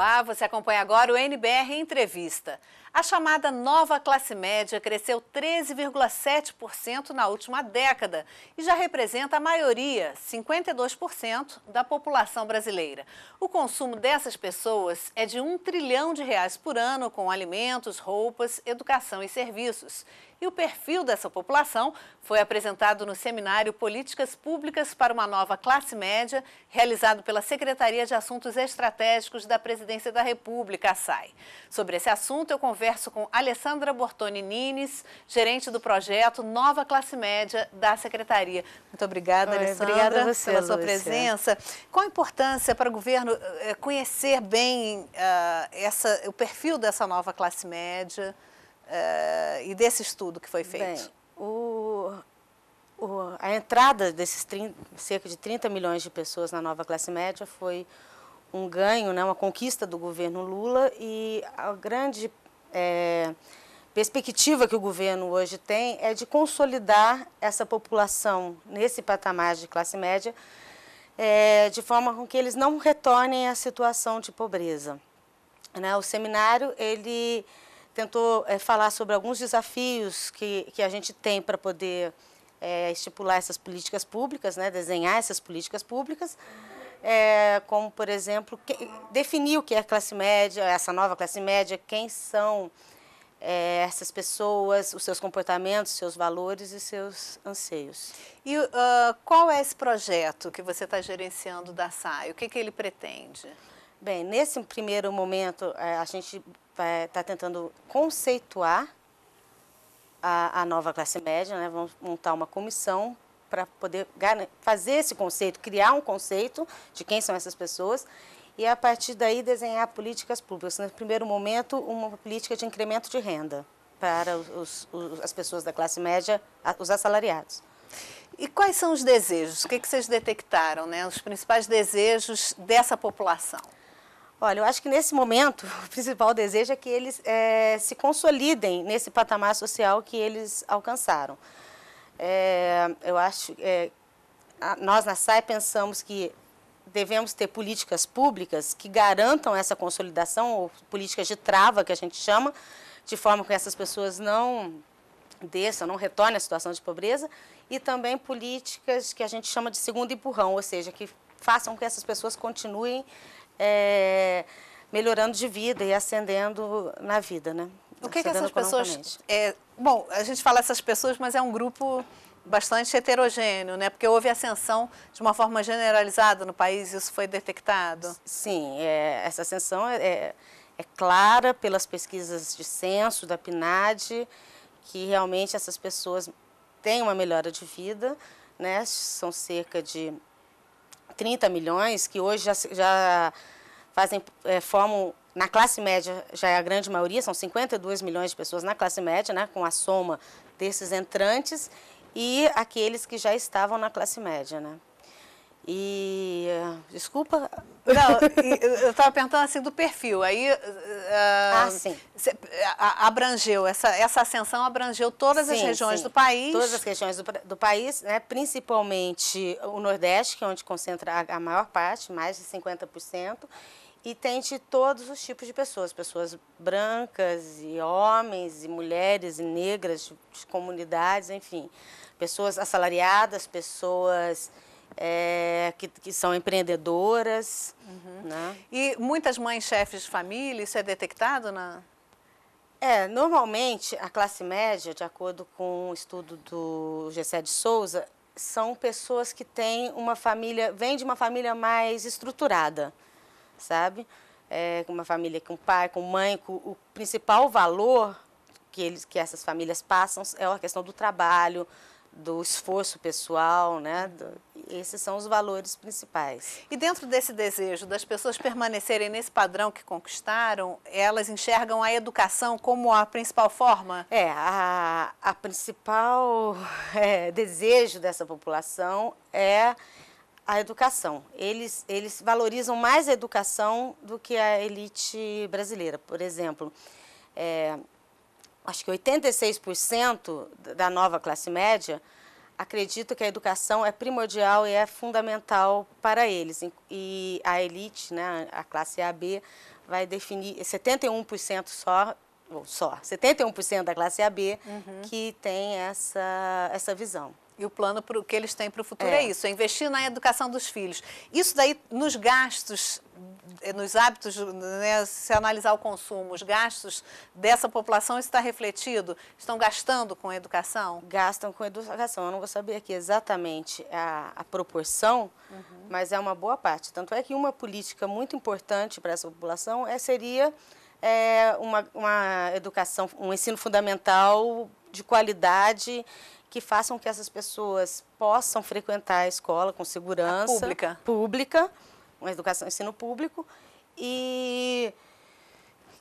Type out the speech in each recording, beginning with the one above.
Olá, você acompanha agora o NBR Entrevista. A chamada nova classe média cresceu 13,7% na última década e já representa a maioria, 52%, da população brasileira. O consumo dessas pessoas é de um trilhão de reais por ano com alimentos, roupas, educação e serviços. E o perfil dessa população foi apresentado no seminário Políticas Públicas para uma Nova Classe Média, realizado pela Secretaria de Assuntos Estratégicos da Presidência da República, SAI. Sobre esse assunto, eu convido converso com Alessandra Bortoni Nines, gerente do projeto Nova Classe Média da Secretaria. Muito obrigada, Oi, Alessandra, obrigada a você, pela sua Lúcia. presença. Qual a importância para o governo eh, conhecer bem uh, essa, o perfil dessa nova classe média uh, e desse estudo que foi feito? Bem, o, o, a entrada desses 30, cerca de 30 milhões de pessoas na nova classe média foi um ganho, né, uma conquista do governo Lula e a grande é, perspectiva que o governo hoje tem é de consolidar essa população nesse patamar de classe média, é, de forma com que eles não retornem à situação de pobreza. Né? O seminário ele tentou é, falar sobre alguns desafios que, que a gente tem para poder é, estipular essas políticas públicas, né? desenhar essas políticas públicas é, como, por exemplo, que, definir o que é classe média, essa nova classe média, quem são é, essas pessoas, os seus comportamentos, seus valores e seus anseios. E uh, qual é esse projeto que você está gerenciando da SAI? O que, que ele pretende? Bem, nesse primeiro momento, é, a gente está é, tentando conceituar a, a, nova classe média, né? vamos montar uma comissão para poder fazer esse conceito, criar um conceito de quem são essas pessoas e, a partir daí, desenhar políticas públicas. No primeiro momento, uma política de incremento de renda para os, os, as pessoas da classe média, os assalariados. E quais são os desejos? O que, é que vocês detectaram, né? os principais desejos dessa população? Olha, eu acho que nesse momento o principal desejo é que eles é, se consolidem nesse patamar social que eles alcançaram. É, eu acho é, nós na SAI pensamos que devemos ter políticas públicas que garantam essa consolidação, ou políticas de trava, que a gente chama, de forma que essas pessoas não desçam, não retornem à situação de pobreza, e também políticas que a gente chama de segundo empurrão, ou seja, que façam com que essas pessoas continuem é, melhorando de vida e ascendendo na vida, né? O que, que essas pessoas é, Bom, a gente fala essas pessoas, mas é um grupo bastante heterogêneo, né? Porque houve ascensão de uma forma generalizada no país, isso foi detectado. Sim, é, essa ascensão é, é, é clara pelas pesquisas de censo da PNAD, que realmente essas pessoas têm uma melhora de vida, né? São cerca de 30 milhões que hoje já, já fazem é, formam na classe média já é a grande maioria, são 52 milhões de pessoas na classe média, né, com a soma desses entrantes e aqueles que já estavam na classe média, né? E desculpa. Não, eu estava perguntando assim do perfil. Aí uh, ah, sim. Cê, a, abrangeu essa, essa ascensão abrangeu todas sim, as regiões sim. do país. Todas as regiões do, do, país, né? principalmente o Nordeste, que é onde concentra a, a maior parte, mais de 50% e tem de todos os tipos de pessoas, pessoas brancas e homens e mulheres e negras, de comunidades, enfim, pessoas assalariadas, pessoas é, que, que, são empreendedoras. Uhum. Né? E muitas mães chefes de família, isso é detectado na... É, normalmente a classe média, de acordo com o estudo do Gessé de Souza, são pessoas que têm uma família, vem de uma família mais estruturada sabe? É, uma família com pai, com mãe, com, o principal valor que, eles, que essas famílias passam é a questão do trabalho, do esforço pessoal, né? Do, esses são os valores principais. E dentro desse desejo das pessoas permanecerem nesse padrão que conquistaram, elas enxergam a educação como a principal forma? É, a, a principal é, desejo dessa população é a educação. Eles, eles valorizam mais a educação do que a elite brasileira. Por exemplo, é, acho que 86% da nova classe média acredita que a educação é primordial e é fundamental para eles. E a elite, né, a classe AB, vai definir 71% só só 71% da classe AB uhum. que tem essa, essa visão. E o plano pro, que eles têm para o futuro é. é isso, é investir na educação dos filhos. Isso daí, nos gastos eh, nos hábitos, né, se analisar o consumo, os gastos dessa população, isso está refletido? Estão gastando com educação? Gastam com educação. Eu não vou saber aqui exatamente a, a proporção, uhum. mas é uma boa parte. Tanto é que uma política muito importante para essa população é, seria é, uma, uma educação, um ensino fundamental de qualidade que façam que essas pessoas possam frequentar a escola com segurança. A pública. Pública, uma educação, ensino público. E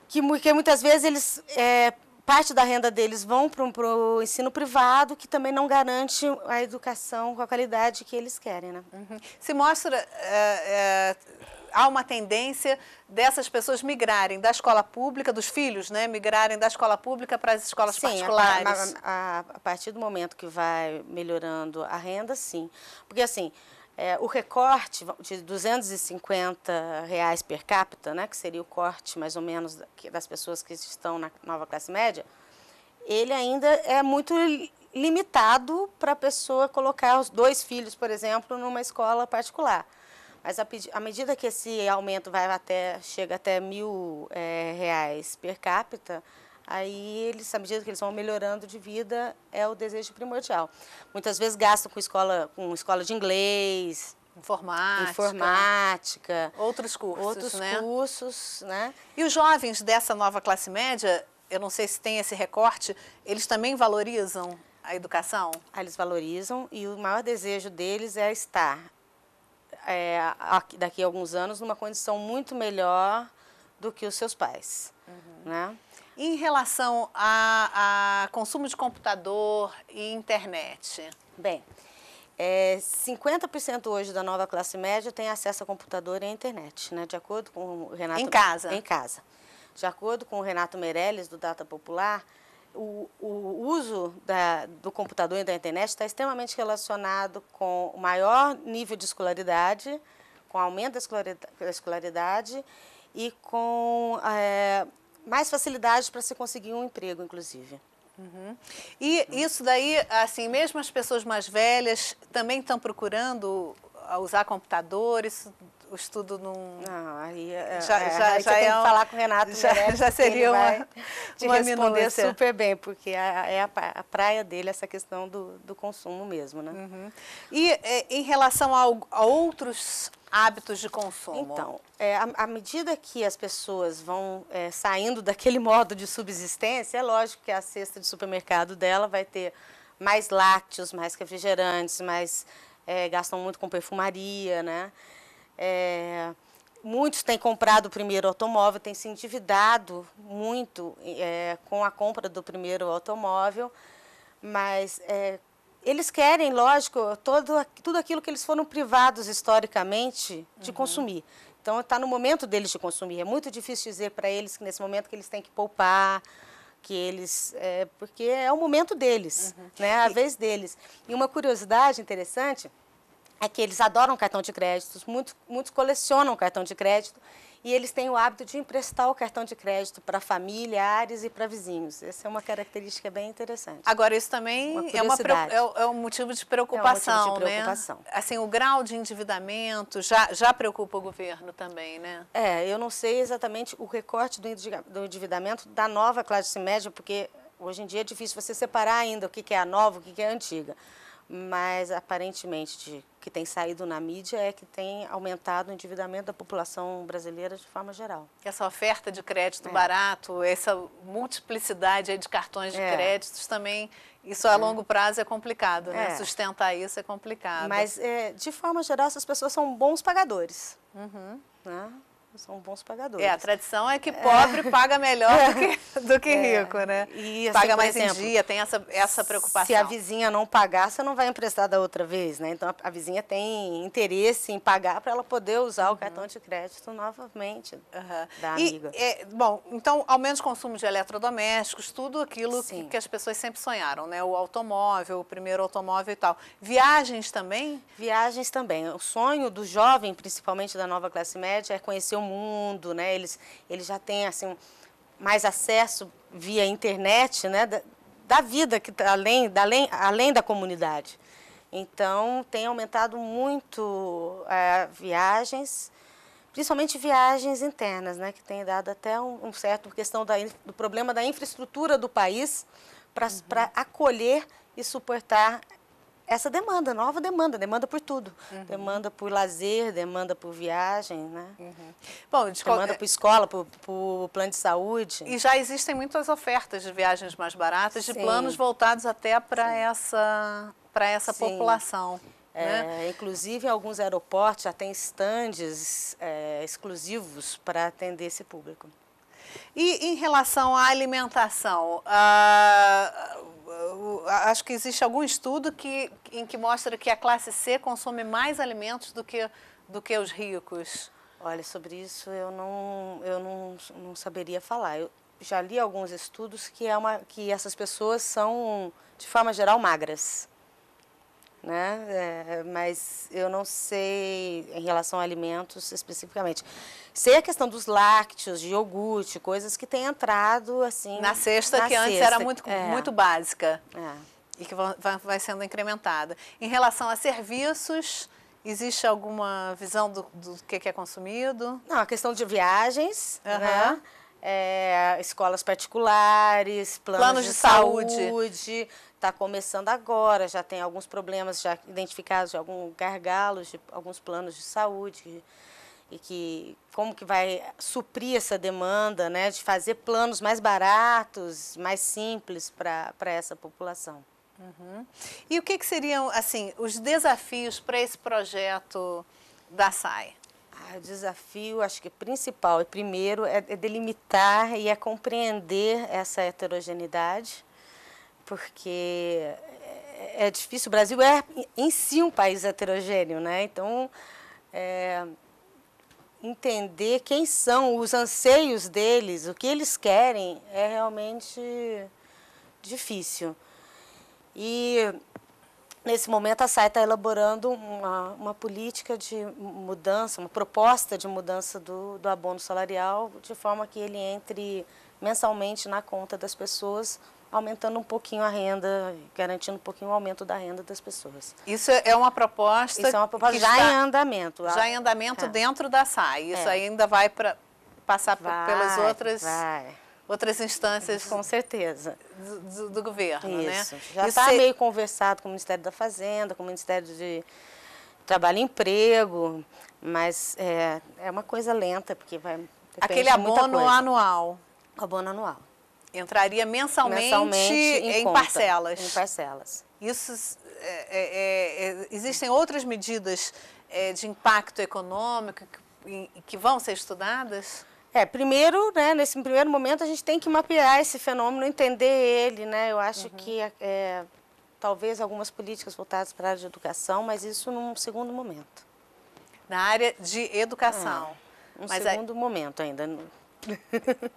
que, que muitas vezes eles. É, parte da renda deles vão para o ensino privado, que também não garante a educação com a qualidade que eles querem. Né? Uhum. Se mostra. É, é, há uma tendência dessas pessoas migrarem da escola pública, dos filhos, né, migrarem da escola pública para as escolas sim, particulares? A, a, a partir do momento que vai melhorando a renda, sim. Porque assim. É, o recorte de 250 reais per capita, né, que seria o corte mais ou menos das pessoas que estão na nova classe média, ele ainda é muito limitado para a pessoa colocar os dois filhos, por exemplo, numa escola particular. Mas à medida que esse aumento vai até, chega até mil é, reais per capita, aí eles, à medida que eles vão melhorando de vida, é o desejo primordial. Muitas vezes gastam com escola, com escola de inglês, Informática, informática. Outros cursos, Outros né? cursos, né? E os jovens dessa nova classe média, eu não sei se tem esse recorte, eles também valorizam a educação? Ah, eles valorizam e o maior desejo deles é estar é, daqui a alguns anos numa condição muito melhor do que os seus pais. Uhum. Né? Em relação a, a, consumo de computador e internet? Bem, é, 50% hoje da nova classe média tem acesso a computador e internet, né? de acordo com o Renato... Em casa? Em casa. De acordo com o Renato Meirelles, do Data Popular, o, o uso da, do computador e da internet está extremamente relacionado com o maior nível de escolaridade, com o aumento da escolaridade, da escolaridade e com é, mais facilidade para se conseguir um emprego, inclusive. Uhum. E isso daí, assim, mesmo as pessoas mais velhas também estão procurando usar computadores, o estudo num. Não, aí é, já, é, já, aí já é um, falar com o Renato já, já seria uma, te uma responder super bem, porque é a, é a, praia dele essa questão do, do consumo mesmo, né? Uhum. E é, em relação a outros hábitos de consumo? Então, é, à, medida que as pessoas vão é, saindo daquele modo de subsistência, é lógico que a cesta de supermercado dela vai ter mais lácteos, mais refrigerantes, mais é, gastam muito com perfumaria, né? É, muitos têm comprado o primeiro automóvel, têm se endividado muito é, com a compra do primeiro automóvel, mas é, eles querem, lógico, todo, tudo aquilo que eles foram privados historicamente de uhum. consumir. Então, está no momento deles de consumir. É muito difícil dizer para eles que nesse momento que eles têm que poupar, que eles, é, porque é o momento deles, uhum. né, a vez deles. E uma curiosidade interessante é que eles adoram cartão de crédito, muitos, muitos colecionam cartão de crédito e eles têm o hábito de emprestar o cartão de crédito para familiares e para vizinhos. Essa é uma característica bem interessante. Agora, isso também uma é, uma, é, é, um motivo de preocupação, é um motivo de né? preocupação. Né? Assim, o grau de endividamento já, já preocupa o governo também, né? É, eu não sei exatamente o recorte do endividamento da nova classe média, porque hoje em dia é difícil você separar ainda o que é a nova, o que é a antiga mas aparentemente de, que tem saído na mídia é que tem aumentado o endividamento da população brasileira de forma geral. Essa oferta de crédito é. barato, essa multiplicidade de cartões de é. créditos também, isso a é. longo prazo é complicado, né? É. Sustentar isso é complicado. Mas, é, de forma geral, essas pessoas são bons pagadores. Uhum. Né? são bons pagadores. É, a tradição é que pobre é. paga melhor do que, do que é. rico, né? E, assim, paga mais exemplo, em dia, tem essa, essa preocupação. Se a vizinha não pagar, você não vai emprestar da outra vez, né? Então, a, a vizinha tem interesse em pagar para ela poder usar uhum. o cartão de crédito novamente uhum. da amiga. E, é, bom, então, ao menos consumo de eletrodomésticos, tudo aquilo que, que, as pessoas sempre sonharam, né? O automóvel, o primeiro automóvel e tal. Viagens também? Viagens também. O sonho do jovem, principalmente da nova classe média, é conhecer mundo, né? Eles, eles já têm assim mais acesso via internet, né? Da, da vida que tá além, da, além, além da comunidade. Então tem aumentado muito é, viagens, principalmente viagens internas, né? Que tem dado até um, um certo questão da, do problema da infraestrutura do país para uhum. acolher e suportar essa demanda, nova demanda, demanda por tudo. Uhum. Demanda por lazer, demanda por viagem, né? Uhum. Bom, de demanda qual... por escola, por, por, plano de saúde. E já existem muitas ofertas de viagens mais baratas, Sim. de planos voltados até para essa, pra essa população. É, né? Inclusive, alguns aeroportos já têm estandes é, exclusivos para atender esse público. E em relação à alimentação, uh acho que existe algum estudo que, em que mostra que a classe C consome mais alimentos do que, do que os ricos. Olha, sobre isso eu não, eu não, não saberia falar. Eu já li alguns estudos que, é uma, que essas pessoas são, de forma geral, magras né? É, mas eu não sei em relação a alimentos especificamente. Sei a questão dos lácteos, de iogurte, coisas que têm entrado assim. Na cesta na que antes era muito, é. muito básica. É. E que vai sendo incrementada. Em relação a serviços, Existe alguma visão do, do que, que é consumido? Não, a questão de viagens, uhum. né? É, escolas particulares, planos, planos de, de, saúde, saúde está começando agora, já tem alguns problemas já identificados, alguns gargalos, de alguns planos de saúde e que como que vai suprir essa demanda, né, de fazer planos mais baratos, mais simples para essa população. Uhum. E o que, que, seriam assim os desafios para esse projeto da SAI? Ah, o desafio, acho que principal e primeiro é, é delimitar e é compreender essa heterogeneidade porque é, é difícil. O Brasil é, em si, um país heterogêneo, né? Então, é, entender quem são os anseios deles, o que eles querem, é realmente difícil. E, nesse momento, a SAI está elaborando uma, uma política de mudança, uma proposta de mudança do, do abono salarial, de forma que ele entre mensalmente na conta das pessoas aumentando um pouquinho a renda, garantindo um pouquinho o aumento da renda das pessoas. Isso é uma proposta. Isso é uma proposta já está, em andamento. Já em andamento é. dentro da SAI. Isso é. ainda vai para passar vai, pelas outras. Vai. Outras instâncias. Com certeza. Do, do, do governo, né? Isso. né? Já está se... É meio conversado com o Ministério da Fazenda, com o Ministério de Trabalho e Emprego, mas é, é uma coisa lenta, porque vai. Aquele abono anual. Abono anual. Entraria mensalmente, mensalmente em, em conta, parcelas. Em parcelas. Isso, é, é, é, é existem outras medidas é, de impacto econômico que, que vão ser estudadas? É, primeiro, né, nesse primeiro momento, a gente tem que mapear esse fenômeno, entender ele, né? Eu acho uhum. que é, talvez algumas políticas voltadas para a área de educação, mas isso num segundo momento. Na área de educação. É, um mas segundo momento ainda. Tá.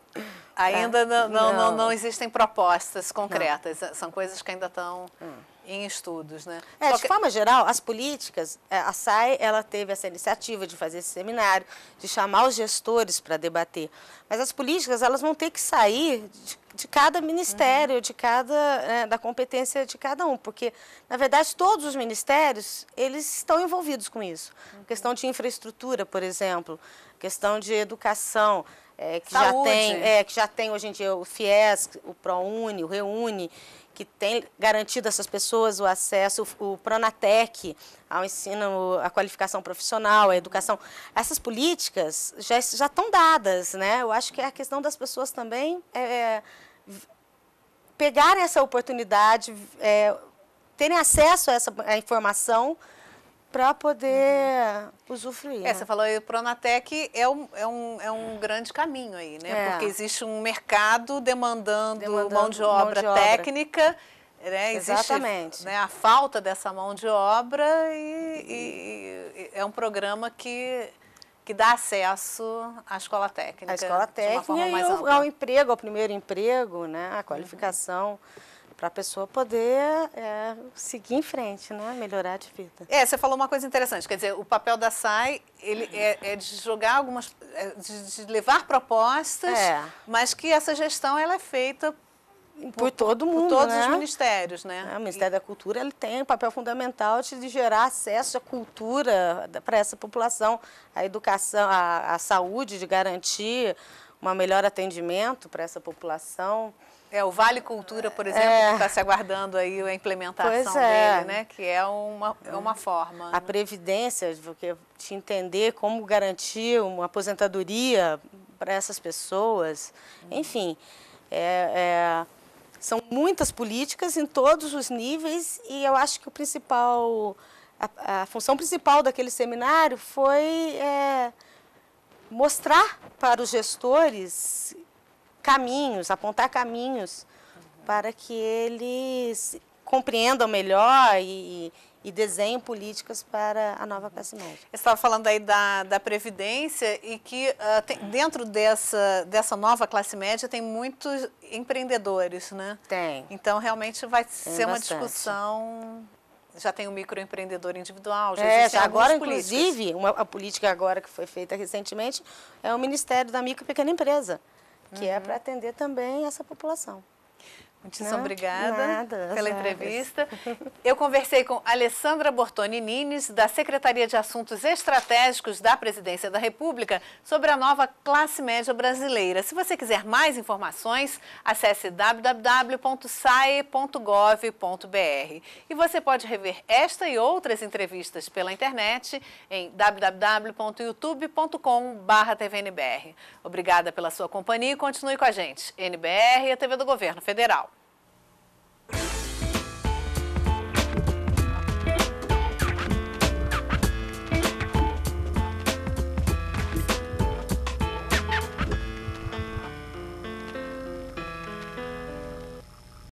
ainda não, não, não. não, existem propostas concretas, são coisas que ainda estão hum. em estudos, né? É, de que... forma geral, as políticas, é, a SAI, ela teve essa iniciativa de fazer esse seminário, de chamar os gestores para debater, mas as políticas, elas vão ter que sair de, de cada ministério, uhum. de cada, é, da competência de cada um, porque, na verdade, todos os ministérios, eles estão envolvidos com isso. Uhum. Questão de infraestrutura, por exemplo, questão de educação, é, que, Saúde. já tem, é, que já tem hoje em dia o FIES, o ProUni, o Reúne, que tem garantido essas pessoas o acesso, o Pronatec, ao ensino, a qualificação profissional, a educação. Essas políticas já, já estão dadas, né? Eu acho que é a questão das pessoas também é, é pegar essa oportunidade, é, terem acesso a essa a informação, para poder uhum. usufruir. É, né? você falou aí, o Pronatec é um, é, um, é um grande caminho aí, né? É. Porque existe um mercado demandando, demandando mão, de obra, mão de técnica, obra. Né? Exatamente. Existe, né, a falta dessa mão de obra e, e, e é um programa que que dá acesso à escola técnica. À escola técnica forma e ao, ao, emprego, ao primeiro emprego, né? A qualificação. Uhum para a pessoa poder é, seguir em frente, né? melhorar de vida. É, você falou uma coisa interessante, quer dizer, o papel da SAI ele é, é de jogar algumas, é de, de, levar propostas, é. mas que essa gestão ela é feita por, por todo mundo, por todos né? os ministérios, né? É, o Ministério e... da Cultura ele tem um papel fundamental de, de gerar acesso à cultura para essa população, à educação, à, à saúde, de garantir um melhor atendimento para essa população. É, o Vale Cultura, por exemplo, é. que está se aguardando aí a implementação é. dele, né? Que é uma, é uma forma. A né? Previdência, porque te entender como garantir uma aposentadoria para essas pessoas. Uhum. Enfim, é, é, são muitas políticas em todos os níveis e eu acho que o principal... A, a função principal daquele seminário foi é, mostrar para os gestores caminhos, apontar caminhos uhum. para que eles compreendam melhor e, e políticas para a nova classe média. Você estava falando aí da, da Previdência e que uh, tem, dentro dessa, dessa nova classe média tem muitos empreendedores, né? Tem. Então, realmente vai tem ser bastante. uma discussão... Já tem o um microempreendedor individual, já é, já agora, políticas. inclusive, uma, a política agora que foi feita recentemente é o Ministério da Micro e Pequena Empresa que uhum. é para atender também essa população. Muitíssimo né? obrigada nada, pela entrevista. Eu conversei com Alessandra Bortoni Nines, da Secretaria de Assuntos Estratégicos da Presidência da República, sobre a nova classe média brasileira. Se você quiser mais informações, acesse www.sae.gov.br. E você pode rever esta e outras entrevistas pela internet em www.youtube.com.br. Obrigada pela sua companhia e continue com a gente. NBR e a TV do Governo Federal.